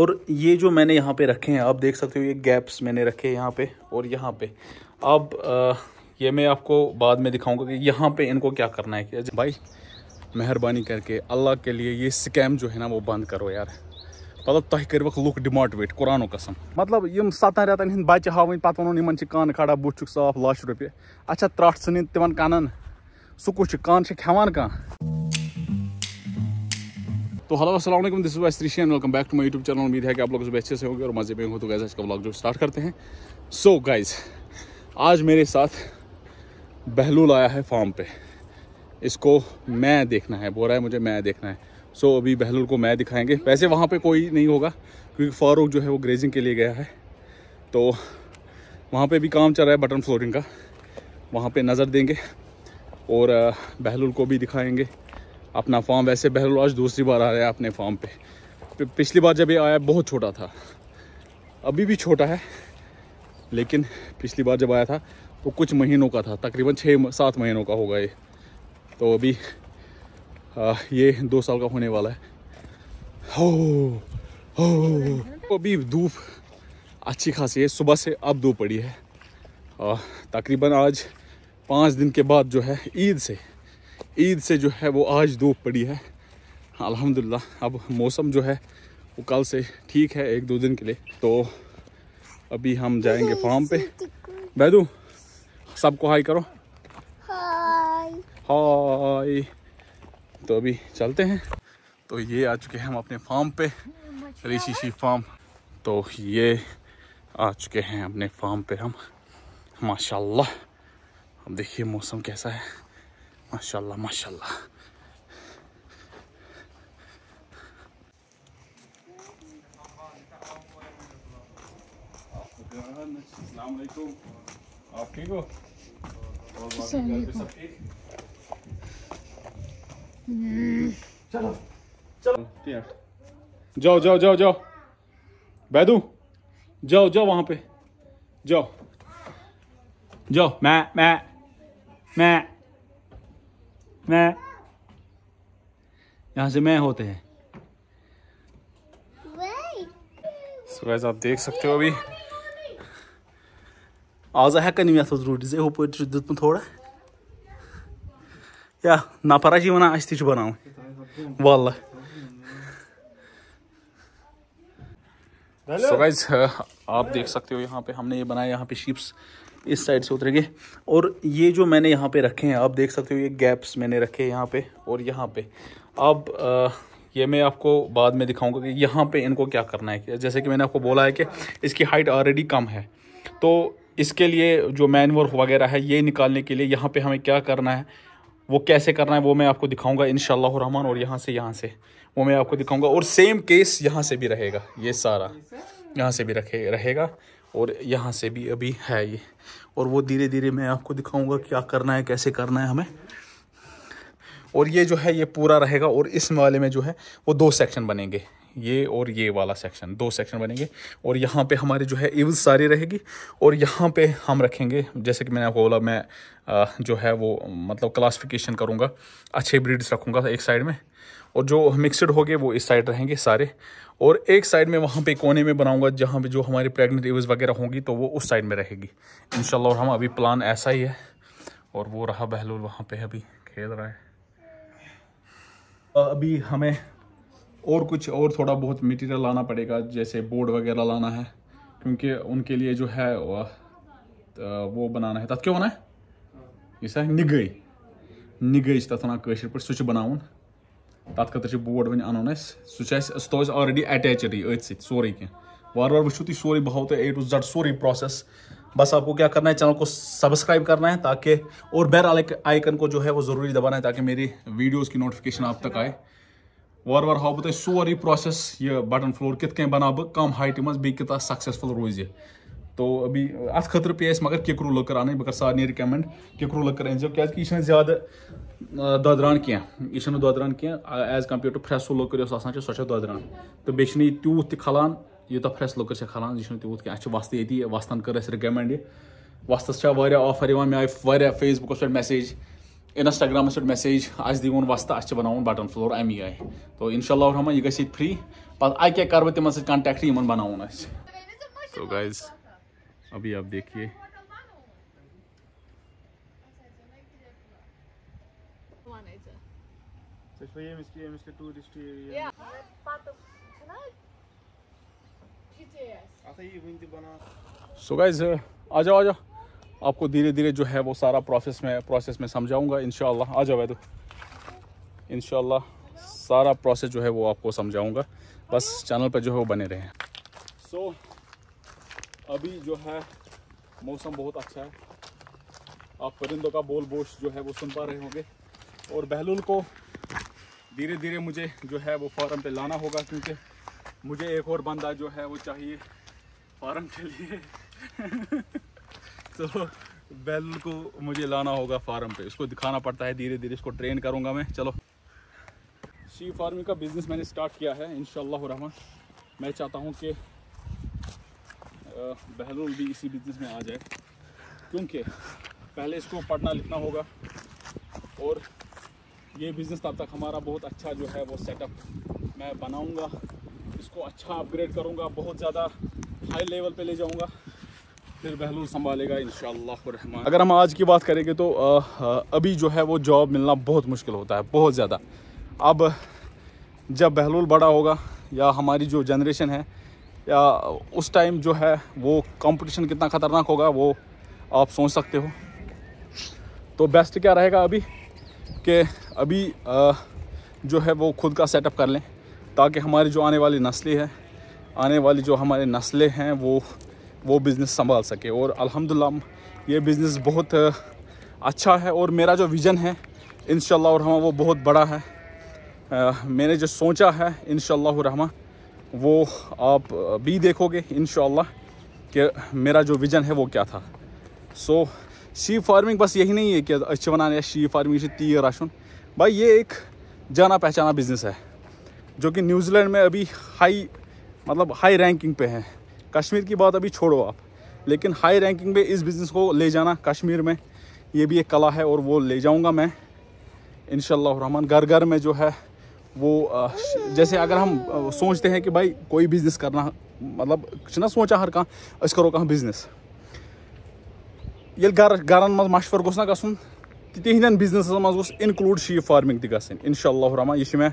और ये जो मैंने यहाँ पे रखे हैं आप देख सकते हो ये गैप्स मैंने रखे हैं यहाँ पे और यहाँ पे अब ये मैं आपको बाद में दिखाऊंगा कि यहाँ पे इनको क्या करना है क्या भाई मेहरबानी करके अल्लाह के लिए ये स्कैम जो है ना वो बंद करो यार मतलब तो तह कर लुक डिमोटिवेट कुरानो कसम मतलब यम सतन रेतन हिंद बच्चे हावन पे वो इन कान खड़ा बुट साफ लाश रुपये अच्छा त्रट सन तिम कानन सह कुछ कान खेवान कह तो हेलो असलम दिस वैस्त्रीशियन welcome back to my YouTube channel उम्मीद है कि आप लोग सुबह अच्छे से होंगे और मज़े में हो तो गाइज़ आज का ब्लॉग जो स्टार्ट करते हैं सो so, गाइज आज मेरे साथ बहलूल आया है फार्म पे इसको मैं देखना है बोल रहा है मुझे मैं देखना है सो so, अभी बहलुल को मैं दिखाएंगे वैसे वहाँ पर कोई नहीं होगा क्योंकि फारूक जो है वो ग्रेजिंग के लिए गया है तो वहाँ पर भी काम चल रहा है बटन फ्लोरिंग का वहाँ पर नज़र देंगे और बहलुल को भी दिखाएँगे अपना फॉर्म वैसे बहरुल आज दूसरी बार आ रहा है अपने फॉर्म पे पिछली बार जब ये आया बहुत छोटा था अभी भी छोटा है लेकिन पिछली बार जब आया था तो कुछ महीनों का था तकरीबन छः सात महीनों का होगा ये तो अभी आ, ये दो साल का होने वाला है हो हो तो अभी धूप अच्छी खासी है सुबह से अब धूप पड़ी है तकरीबन आज पाँच दिन के बाद जो है ईद से ईद से जो है वो आज धूप पड़ी है अल्हम्दुलिल्लाह अब मौसम जो है वो कल से ठीक है एक दो दिन के लिए तो अभी हम जाएंगे फार्म पे बैदू सबको हाई करो हाय तो अभी चलते हैं तो ये आ चुके हैं हम अपने फार्म पे ऋषि फार्म तो ये आ चुके हैं अपने फार्म पे हम माशाल्लाह अब देखिए मौसम कैसा है माशाल्लाह माशाल्लाह आप जाओ जाओ जाओ जाओ बैदू जाओ जाओ वहां पे जाओ जाओ मैं मैं मैं मैं यहाँ से मैं होते हैं सो आप देख सकते हो अभी आज मैं ये रोटी से हूप दुत थोड़ा या वाला आज वन बनाऊं वाला सो गाइज आप देख सकते हो यहाँ पे हमने ये बनाया यहाँ पे शिप्स इस साइड से उतरेंगे और ये जो मैंने यहाँ पे रखे हैं आप देख सकते हो ये गैप्स मैंने रखे हैं यहाँ पे और यहाँ पे अब ये मैं आपको बाद में दिखाऊंगा कि यहाँ पे इनको क्या करना है जैसे कि मैंने आपको बोला है कि इसकी हाइट ऑलरेडी कम है तो इसके लिए जो मैनवर वगैरह है ये निकालने के लिए यहाँ पे हमें क्या करना है वो कैसे करना है वो मैं आपको दिखाऊंगा इन रहमान और यहाँ से यहाँ से वो मैं आपको दिखाऊंगा और सेम केस यहाँ से भी रहेगा ये सारा यहाँ से भी रखे रहेगा और यहाँ से भी अभी है ये और वो धीरे धीरे मैं आपको दिखाऊंगा क्या करना है कैसे करना है हमें और ये जो है ये पूरा रहेगा और इस वाले में जो है वो दो सेक्शन बनेंगे ये और ये वाला सेक्शन दो सेक्शन बनेंगे और यहाँ पे हमारे जो है इवल सारी रहेगी और यहाँ पे हम रखेंगे जैसे कि मैंने आपको बोला मैं जो है वो मतलब क्लासिफिकेशन करूँगा अच्छे ब्रीड्स रखूँगा एक साइड में और जो मिक्सड हो गए वो इस साइड रहेंगे सारे और एक साइड में वहाँ पे कोने में बनाऊँगा जहाँ पर जो हमारी प्रेगनेंट इवज वगैरह होंगी तो वो उस साइड में रहेगी इन और हम अभी प्लान ऐसा ही है और वो रहा बहलोल वहाँ पर अभी खेल रहा है अभी हमें और कुछ और थोड़ा बहुत मटेरियल लाना पड़ेगा जैसे बोर्ड वगैरह लाना है क्योंकि उनके लिए जो है वो बनाना है तथा क्यों है इस निगई निगई तथा कशर पे सह बनावन तथा खतर बोर्ड वे अन सह ऑलरेडी अटैचड ही अत सोरे कह वार वार वो तुम सोरे बहुत ए टू जड सोरी प्रोसेस बस आपको क्या करना है चैनल को सब्सक्राइब करना है ताकि और बेल आइकन को जो है वो ज़रूरी दबाना है ताकि मेरी वीडियोस की नोटिफिकेशन आप तक आए वार वार हाँ बहुत तुम प्रोसेस यह बटन फ्लोर कित बना बहुत कम हाइट मज बे कित सक्सेसफुल रोज तो अभी अत खतर पे मगर किकरु लकर अन बह सारे रिकमेंड किकरु लकर अन क्या यह ज्यादा ददरान कह यह ददरान कह एज कम्पेयर टू फ्रेसो लकर उस सो ददरान तो बेच तूत त खलान यूत फ्रेस लकर से खलान यह तूत कह वस्त ये वस्तान कर रिकमेंड वस्तस वह ऑफर मे आई वह फेसबुक पे मैसेज इंस्टाग्राम पे मैसेज आज दिन वस्तह अच्छे बन बटन फ्लोर अमी आई तो इनशा रहमान यह गई फ्री आई क्या कर बह तिमन इन बन तो गाइस अभी आप देखिए सो गाइस uh, आ जाओ आ जाओ आपको धीरे धीरे जो है वो सारा प्रोसेस में प्रोसेस में समझाऊँगा इन आ जाओ वैदू इन सारा प्रोसेस जो है वो आपको समझाऊँगा बस चैनल पर जो है वो बने रहें सो so, अभी जो है मौसम बहुत अच्छा है आप परिंदों का बोल बोश जो है वो सुन पा रहे होंगे और बहलुल को धीरे धीरे मुझे जो है वो फार्म पे लाना होगा क्योंकि मुझे एक और बंदा जो है वो चाहिए फार्म के लिए तो बैल को मुझे लाना होगा फार्म पे उसको दिखाना पड़ता है धीरे धीरे इसको ट्रेन करूँगा मैं चलो शी फार्मिंग का बिज़नेस मैंने स्टार्ट किया है इन रहमान मैं चाहता हूँ कि बहरुल भी इसी बिज़नेस में आ जाए क्योंकि पहले इसको पढ़ना लिखना होगा और ये बिज़नेस तब तक हमारा बहुत अच्छा जो है वो सेटअप मैं बनाऊंगा इसको अच्छा अपग्रेड करूंगा बहुत ज़्यादा हाई लेवल पे ले जाऊंगा फिर बहलूल संभालेगा इन रहमान अगर हम आज की बात करेंगे तो अभी जो है वो जॉब मिलना बहुत मुश्किल होता है बहुत ज़्यादा अब जब बहलूल बड़ा होगा या हमारी जो जनरेशन है या उस टाइम जो है वो कंपटीशन कितना ख़तरनाक होगा वो आप सोच सकते हो तो बेस्ट क्या रहेगा अभी कि अभी जो है वो खुद का सेटअप कर लें ताकि हमारी जो आने वाली नस्लें हैं आने वाली जो हमारे नस्लें हैं वो वो बिज़नेस संभाल सके और अलहमदिल्ला ये बिज़नेस बहुत अच्छा है और मेरा जो विज़न है इन रहमा वो बहुत बड़ा है आ, मैंने जो सोचा है इन रहमा वो आप भी देखोगे इन कि मेरा जो विज़न है वो क्या था सो शीप फार्मिंग बस यही नहीं है कि अच्छे बनाने शीप फार्मिंग से ती राशन भाई ये एक जाना पहचाना बिज़नेस है जो कि न्यूजीलैंड में अभी हाई मतलब हाई रैंकिंग पे है कश्मीर की बात अभी छोड़ो आप लेकिन हाई रैंकिंग में इस बिज़नेस को ले जाना कश्मीर में ये भी एक कला है और वो ले जाऊँगा मैं इन रहमान घर घर में जो है वो जैसे अगर हम सोचते हैं कि भाई कोई बिज़नेस करना मतलब ना सोचा हर कहाँ अस करो कहाँ बिज़नेस ये घर घरन मज मशवर गोस ना गु तिहद बिजनेस मज गोस इनक्लूड शीप फार्मिंग तक इन रहमान ये मैं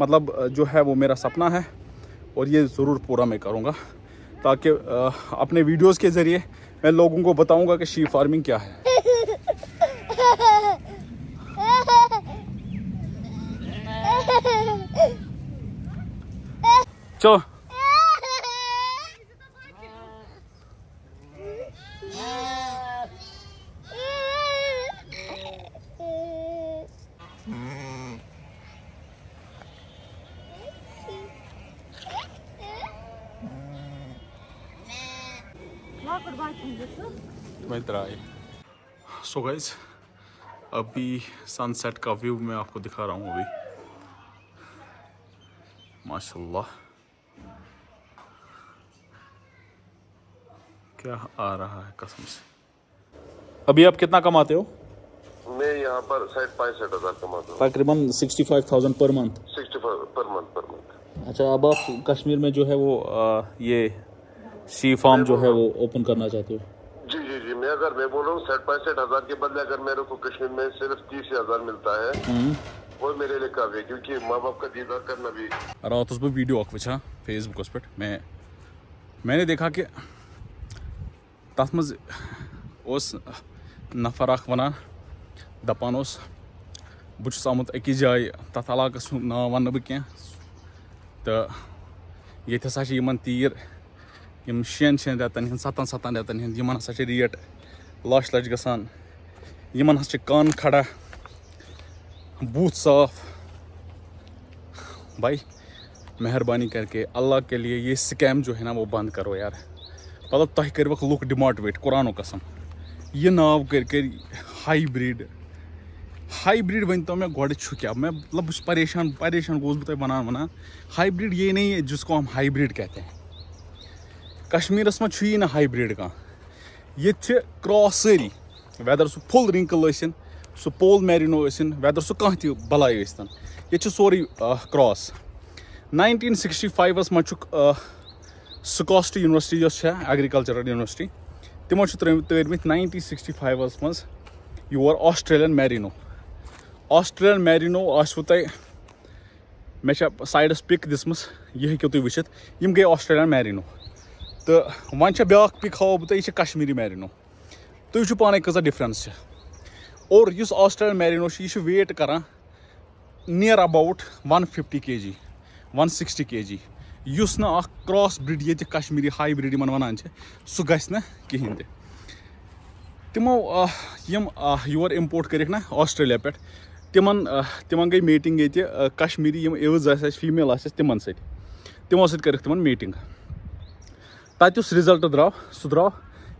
मतलब जो है वो मेरा सपना है और ये ज़रूर पूरा मैं करूँगा ताकि अपने वीडियोस के ज़रिए मैं लोगों को बताऊंगा कि शीप फार्मिंग क्या है चलो सो so गाइज अभी सनसेट का व्यू मैं आपको दिखा रहा हूँ अभी माशाल्लाह क्या आ रहा है कसम से अभी आप कितना कमाते हो मैं यहाँ पर साइड पाँच साठ हज़ार कमाता हूँ तकरीबन sixty five thousand per month sixty five per month per month अच्छा अब आप कश्मीर में जो है वो आ, ये सी फार्म जो है वो ओपन करना चाहते हो अगर मैं बोलूँ साठ पैंसठ हजार के बदले अगर मेरे को कश्मीर में सिर्फ तीस हजार मिलता है वो मेरे लिए काफी है क्योंकि माँ बाप का दीदार करना भी रात उस पर वीडियो आख फेसबुक उस पर मैं मैंने देखा कि तथ मज उस नफर अख वनान दपान उस बहुस आमुत अक जाए तथ इलाकस ना वन बह कह तो ये हसा तीर यम शन शन रतन हंद सतन सतन रतन हिंद यम हसा रेट لچھ لچھ گژھان یِمن حظ چھِ کَن کھڑا بُتھ صاف بھائی مہربانی کر کے اللہ کے لیے یہ سکیم جو ہے نا وہ بند کرو یار مطلب تۄہہِ کٔروکھ لُکھ ڈِماٹویٹ قرآنُک قسم یہِ ناو کٔرۍ کٔرۍ ہاے برٛیٖڈ ہاے برٛیٖڈ ؤنۍتو مےٚ گۄڈٕ چھُ کیٛاہ مےٚ مطلب بہٕ چھُس پریشان پریشان گوس بہٕ تۄہہِ وَنان وَنان ہاے برٛیٖڈ یے نہیں جِس کو ہم ہاے برٛیٖڈ کہتے ہیں کشمیٖرَس منٛز چھُ یی نہٕ ہاے برٛیٖڈ کانٛہہ ये क्रॉस सारी वैदर सू फुल रिंकल सो पोल मेरिनो वेदर सू कह बल ये सोरी क्रॉस नाइनटीन सिक्सटी फाइवस मच सकॉस्ट यूनिवर्सिटी एग्रीकल्चरल यूनिवर्सिटी तमो तरह नाइनटीन सिक्सटी फाइवस मज योर ऑस्ट्रेलियन मेरिनो ऑस्ट्रेलियन मेरिनो आसो तुम मे सडस पिक दिसम यह हूँ तुम वो गई ऑस्ट्रेलियन मेरिनो तो वन ब्या खाब तो यह कश्मीरी मैरिनो तुम वो पानी कैसा डिफरेंस और इस आस्ट्रेलियन मैरिनो यह वेट कर near about 150 fifty K G one sixty के जी उस ना क्रॉस ब्रिड ये कश्मीरी हाई ब्रिड इन वन सह गहन तमो यम योर इम्पोर्ट कर आस्ट्रेलिया पे तम तम गई मीटिंग ये कश्मीरी यम एवज फीमेल आम सो सक मीटिंग तुस रिजल्ट द्रा सह द्रा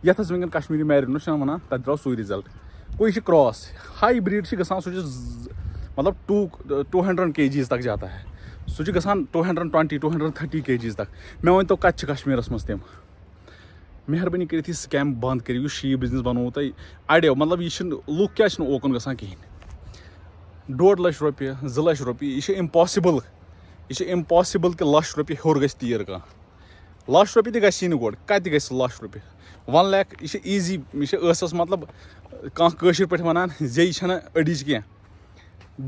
यहाँ वन कश्मीरी मैरिनो वन द्रा सू रिजल्ट गो यह क्रॉस हाई ब्रीड से गा सह मतलब टू टू हंड्रेड के जीज तक जाता है सह ग two hundred twenty two hundred thirty K Gs तक मे वन तो कत कश्मीर मज तम मेहरबानी कर स्कैम बंद कर बिजनेस बनो तुम अड़े मतलब यह लू क्या ओकन गहन डोड लच रोप जो लच रोप यह इम्पासिबल यह इम्पासिबल कि लच रोप हर गी कह लाश रोपि गि नो कत ग लाश रोपि वन लैक यह ईजी यह मतलब कहशिर पे वन अडिज कह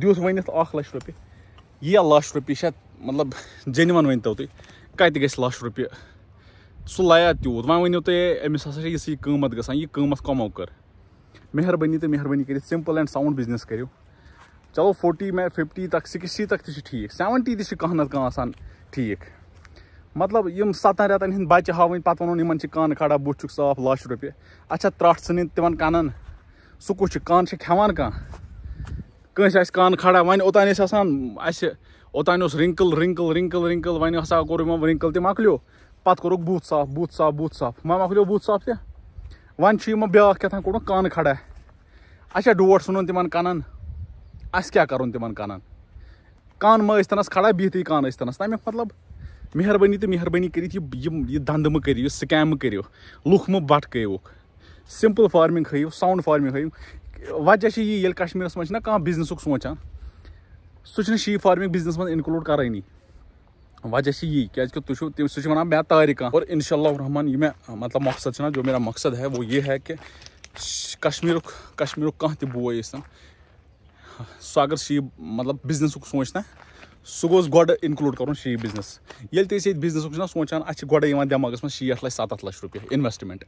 दुत वन लच रोपि यह लाश रोपि मतलब जेनवन वन तो कत तो ग लाश रोपि सह लया तूत तो वो तुम अमिस हा इस कीमत ग कमो कर् मेहरबानी तो महरबानी कर सिंपल एंड साउंड बिजनेस करो चलो फोटी मैं फिफ्टी तक सिक्सटी तक तीक तो सेवेंटी तक ना ठीक मतलब यम सतन रेतन हिंद बच्चे हावन पत् वन इन कान खड़ा बुथ चुक साफ लाश रुपये अच्छा त्रट ऐन तिम कनन सू कान खेवान कह कान खड़ा वन ओतान असान अतान रिंकल रिंकल रिंकल रिंकल वन हा कोर यम रिंकल त मकलो पत् कोक बूथ साफ बूथ साफ बुथ साफ वह मकलो बूथ साफ त वन ब्या क्या कोड़ कान खड़ा अच्छा डोट सुनन तिम कन अस क्या कर तिम कनन कान मतन खड़ा बिहत कान तमिक मतलब मेहरबानी तो मेहरबानी कर दंद मे कर स्कैम मह कर लूख मह बटको सिंपल फार्मिंग हाव साउंड फार्मिंग हाव वजह ये कश्मीर मा कह बिजनस सोचान सह शीप फार्मिंग बिजनस मे इनकलूड करानी वजह से यही क्या तुम सह मैं तारिका हाँ। और इनशालाहमान ये मैं मतलब मकसद ना जो मेरा मकसद है वो ये है कि कश्मीर कश्मीर कह बोन सह अगर शीप मतलब बिजनस सोचना سُہ گوٚژھ گۄڈٕ اِنکلوٗڈ کَرُن شی بِزنِس ییٚلہِ تہِ أسۍ ییٚتہِ بِزنِسُک چھِنا سونٛچان اَسہِ چھِ گۄڈٕ یِوان دٮ۪ماغَس منٛز شیٹھ لَچھ سَتَتھ لَچھ رۄپیہِ اِنوٮ۪سٹمٮ۪نٛٹ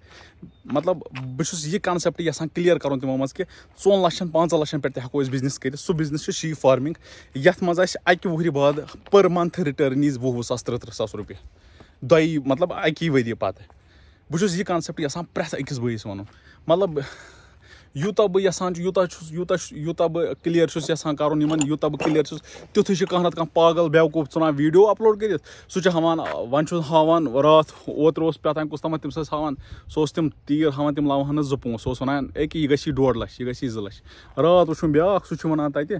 مطلب بہٕ چھُس یہِ کَنسٮ۪پٹ یَژھان کٕلیر کَرُن تِمو منٛز کہِ ژۄن لَچھَن پانٛژَن لَچھَن پٮ۪ٹھ تہِ ہٮ۪کو أسۍ بِزنِس کٔرِتھ سُہ بِزنِس چھُ شی فارمِنٛگ یَتھ منٛز اَسہِ اَکہِ وُہرِ بعد پٔر مَنتھٕ رِٹٲرٕن ییٖز وُہ وُہ ساس تٕرٛہ تٕرٛہ ساس رۄپیہِ دۄیہِ مطلب اَکی ؤری پَتہٕ بہٕ چھُس یہِ کَنسٮ۪پٹ یَژھان پرٛٮ۪تھ أکِس بٲیِس وَنُن مطلب یوٗتاہ بہٕ یژھان چھُ یوٗتاہ چھُس یوٗتاہ چھُس یوٗتاہ بہٕ کٕلیر چھُس یژھان کَرُن یِمَن یوٗتاہ بہٕ کٕلیر چھُس تیُتھُے چھُ کانٛہہ نَتہٕ کانٛہہ پاگل بیوقوٗف ژھٕنان ویٖڈیو اَپلوڈ کٔرِتھ سُہ چھُ ہاوان وۄنۍ چھُس ہاوان راتھ اوترٕ اوس پیٚتھان کُس تامَتھ تٔمِس ٲسۍ ہاوان سُہ اوس تِم تیٖر ہاوان تِم لاوہَن حظ زٕ پونٛسہٕ سُہ اوس وَنان أکہِ یہِ گژھی ڈۄڈ لَچھ یہِ گژھی زٕ لَچھ راتھ وٕچھُم بیٛاکھ سُہ چھُ وَنان تَتہِ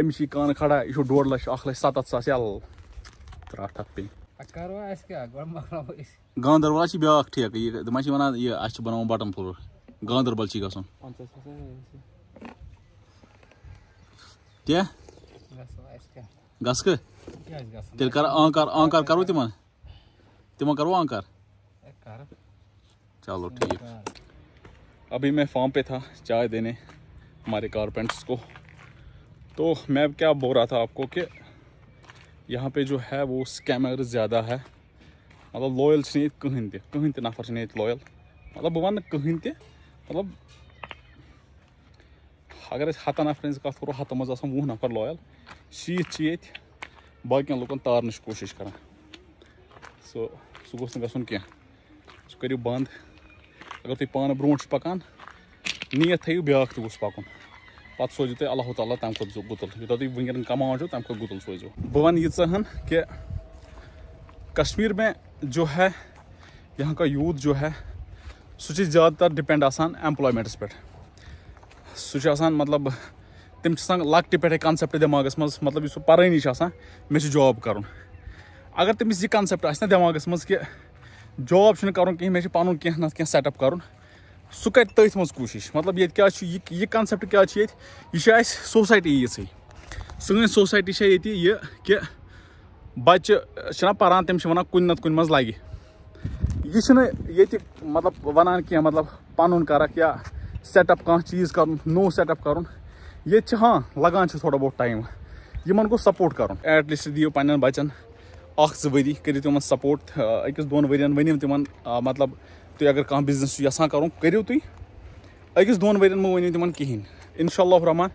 أمِس چھِ کانہٕ کھڑا یہِ چھُ ڈۄڈ لَچھ اکھ لَچھ سَتَتھ ساس یَلہٕ ترٛٹھ ہَتھ پیٚیہِ گاندربَلا چھِ بیٛاکھ ٹھیکہٕ یہِ تِمَن چھِ وَنان یہِ اَسہِ چھِ بَناوُن بَٹَن پھُلُر گاندربل چھِ گژھُن کیٛاہ گژھکہٕ تیٚلہِ کَر آنٛکار آنٛکار کَرو تِمَن تِمَن کَرو چلو अभी मैं फार्म पे था चाय देने हमारे कारपेंट्स को तो मैं क्या बोल रहा था आपको कि यहाँ पे जो है वो स्कैमर ज़्यादा है मतलब लॉयल से कहीं ते कहीं ते नफर से लॉयल मतलब बह वन कहीं مطلب اگر أسۍ ہَتَن نفرن ہٕنٛز کَتھ کَرو ہَتَن منٛز آسان وُہ نفر لایل شیٖتھ چھِ ییٚتہِ باقیَن لُکَن تارنٕچ کوٗشِش کَران سُہ سُہ گوٚژھ نہٕ گژھُن کینٛہہ سُہ کٔرِو بنٛد اگر تُہۍ پانہٕ برونٛٹھ چھُ پَکان نیت تھٲیِو بیٛاکھ تہِ گوٚژھ پَکُن پَتہٕ سوٗزِو تُہۍ اللہ تعالیٰ تَمہِ کھۄتہٕ گُتُل یوٗتاہ تُہۍ وٕنۍکٮ۪ن کَماوان چھُو تَمہِ کھۄتہٕ گُتُل سوٗزِو بہٕ وَنہٕ ییٖژاہَن کہِ کشمیٖر مےٚ جو ہے یہاں کا یوٗتھ جو ہے सु ज़्यादातर तर डिपेंड एम्प्लॉयमेंटस पे सह मतलब तम लकटे पे कन्सप्ट दिमागस मज मतलब सह पानी मे जॉब कर अगर तमिस यह कन्सप्ट आ दिमागस मज कि जॉब कर मे पुन कह ना कह सेटअप कर सू कर तथ मज मतलब ये क्या ये कन्सप्ट क्या यह सोसाइटी ये सी सोसाइटी ये कि बच्चे पान तम वन कुन नगे यह ये मतलब वनान क्या मतलब पन कर या सेटअप कह चीज कर नो सेटअप कर ये हाँ लगान थोड़ा बहुत टाइम इन गो सपोर्ट कर एटलीस्ट दियो पन्न बचन अख वरी करो सपोर्ट अकिस दोन वन वन तुम मतलब तुम अगर कह बिजनेस यसान करो करो तुम अकिस दोन वन मो वन तुम कहें इनशा रहमान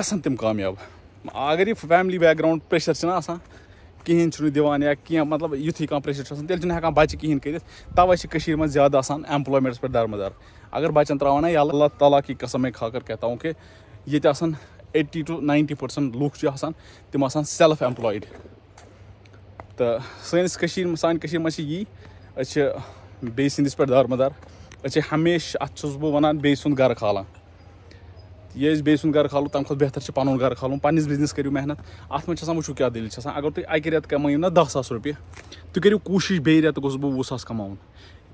गसन कामयाब अगर ये फैमिली बैकग्राउंड प्रेशर से ना आसान कहीं चुन दिवान या क्या मतलब युत कह प्रेशर तेल हेक बच्चे कहें कर तवे मे ज्यादा एम्प्लॉमेंट्स पे दरमदार अगर बच्चन त्रा ना यल तला की कसम खाकर कहता हूँ कि ये एट्टी टू नाइन्टी पर्सेंट लूख तम आल्फ एम्प्लॉड तो सी सानी मे यी अच्छे बेस पे दारमदार अच्छे हमेशा अच्छा बो वन बेस खालान یہِ ٲسۍ بیٚیہِ سُنٛد گَرٕ کھالُن تَمہِ کھۄتہٕ بہتر چھِ پَنُن گَرٕ کھالُن پَنٕنِس بِزنِس کٔرِو محنت اَتھ منٛز چھِ آسان وٕچھِو کیٛاہ دٔلیٖل چھِ آسان اگر تُہۍ اَکہِ رٮ۪تہٕ کَمٲیِو نہ دَہ ساس رۄپیہِ تُہۍ کٔرِو کوٗشِش بیٚیہِ رٮ۪تہٕ گوٚژھُس بہٕ وُہ ساس کَماوُن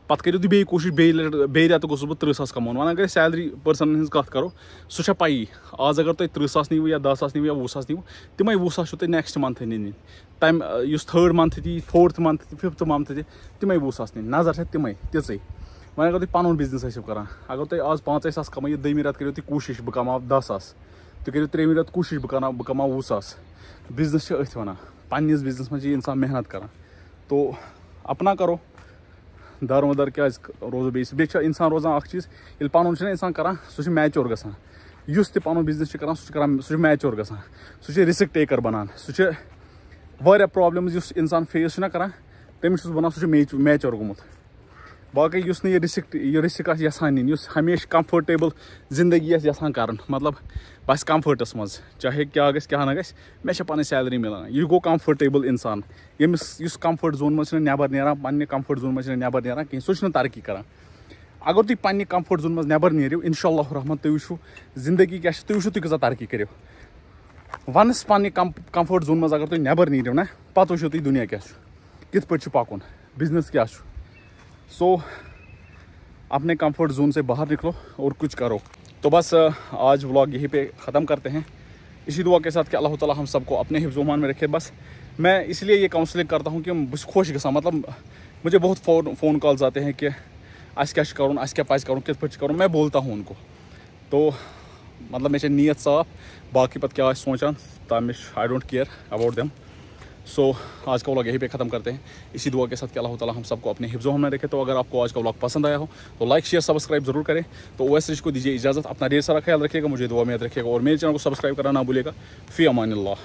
پَتہٕ کٔرِو تُہۍ بیٚیہِ کوٗشِش بیٚیہِ رٮ۪تہٕ بیٚیہِ رٮ۪تہٕ گوٚژھُس بہٕ تٕرٛہ ساس کَماوُن وۄنۍ اگر أسۍ سیلری پٔرسَنَن ہِنٛز کَتھ کَرو سُہ چھےٚ پَیی آز اگر تُہۍ تٕرٛہ ساس نِیِو یا دَہ ساس نِیِو یا وُہ ساس نِیِو تِمَے وُہ ساس چھُو تۄہہِ نیٚکٕسٹ مَنتھٕ نِنۍ تَمہِ یُس تھٲڈ مَنتھٕ تہِ فورتھ مَنتھٕ تہِ فِفتھ مَنتھٕ تہِ تِمَے وُہ ساس نِنۍ نظر چھےٚ تِمَے تِژٕے वह अगर तुम पुन बिजनेस करा अगर तुम आज पांच सा कम दिमी रत करो तुम बह कम दह सा तुम करो त्रेमी रत कोशिश बह बह कम वह सा बिजनेस अथ वन पनस बिजनेस मे इंसान मेहनत करा तो अपना करो दरमदर क्या रोज बेस इंसान रोजान चीज ये पुन इंसान कहान सह मैचर ग उस तुन बिजनेस करा सह मैचर ग सह रिस्क टेकर बनान सह वह प्रॉब्लम्स इंसान फेस करा तमिक वन सह मैचर गुत वाकई उस ना रिस्क यह रिस्क यसान नीन हमेशा कम्फर्टेबल जिंदगी यसान कर मतलब बस कम्फर्टस मज चाहे क्या गि क्या ना मे पे सैलरी मिलान यह गो कम्फर्टेबल इंसान यमिस कम्फर्ट जोन मज नबर ना पे कम्फर्ट जोन मज नबर ना कहीं सह तरक्की करान अगर तुम पे कम्फर्ट जोन मज नबर नीरव इनशा तुम वो जिंदगी क्या तुम वो तुम क्या तरक्की करो वनस पे कम कम्फर्ट जोन मज तुम नबर नीरव ना पत् वो तुम दुनिया क्या कित पे पकन क्या सो so, अपने कंफर्ट जोन से बाहर निकलो और कुछ करो तो बस आज व्लॉग यहीं पे ख़त्म करते हैं इसी दुआ के साथ कि अल्लाह ताला हम सबको अपने हिफ्जुमान में रखे बस मैं इसलिए ये काउंसलिंग करता हूँ कि बस खुश गसा मतलब मुझे बहुत फ़ोन फ़ोन कॉल्स आते हैं कि अस क्या करूँ आज क्या पाज करूँ कित पे करूँ मैं बोलता हूँ उनको तो मतलब मे नीयत साफ बाकी पत क्या सोचान I don't care about them so so, आज का व्लॉग यहीं पे ख़त्म करते हैं इसी दुआ के साथ कि अल्लाह ताला हम सबको अपने हिफ्ज़ों हमने रखे तो अगर आपको आज का व्लॉग पसंद आया हो तो लाइक शेयर सब्सक्राइब जरूर करें तो ओ को दीजिए इजाज़त अपना ढेर सारा ख्याल रखिएगा मुझे दुआ में याद रखिएगा और मेरे चैनल को सब्सक्राइब करना ना भूलेगा फ़ी अमान ला